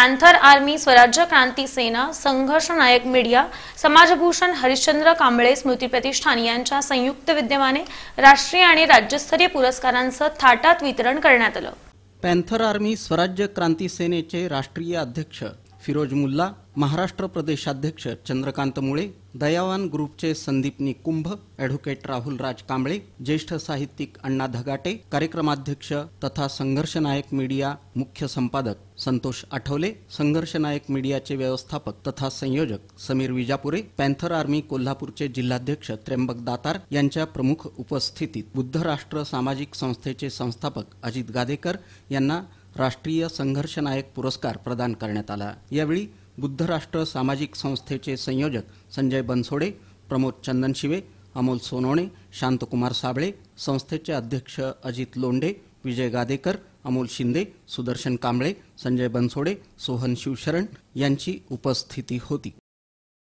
panther army स्वराज्य क्रांती सेना संघर्ष नायक मीडिया समाजभूषण हरिश्चंद्र कांबळे स्मृती प्रतिष्ठान यांच्या संयुक्त विद्यमाने राष्ट्रीय आणि राज्यस्तरीय पुरस्कारांचं थाटात वितरण करण्यात आलं पॅन्थर आर्मी स्वराज्य क्रांती सेनेचे राष्ट्रीय अध्यक्ष फिरोज मुल्ला महाराष्ट्र प्रदेशाध्यक्ष चंद्रकांत मुळे दयावान ग्रुपचे संदीप कुंभ ॲडव्होकेट राहुल राज कांबळे ज्येष्ठ साहित्यिक अण्णा धगाटे कार्यक्रमाध्यक्ष तथा संघर्षनायक मीडिया मुख्य संपादक संतोष आठवले संघर्षनायक मीडियाचे व्यवस्थापक तथा संयोजक समीर विजापुरे पॅन्थर आर्मी कोल्हापूरचे जिल्हाध्यक्ष त्र्यंबक दातार यांच्या प्रमुख उपस्थितीत बुद्धराष्ट्र सामाजिक संस्थेचे संस्थापक अजित गादेकर यांना राष्ट्रीय संघर्षनायक पुरस्कार प्रदान करण्यात आला यावेळी बुद्धराष्ट्र सामाजिक संस्थेचे संयोजक संजय बनसोडे प्रमोद चंदनशिवे अमोल सोनवणे शांतकुमार साबळे संस्थेचे अध्यक्ष अजित लोंडे, विजय गादेकर अमोल शिंदे सुदर्शन कांबळे संजय बनसोडे सोहन शिवशरण यांची उपस्थिती होती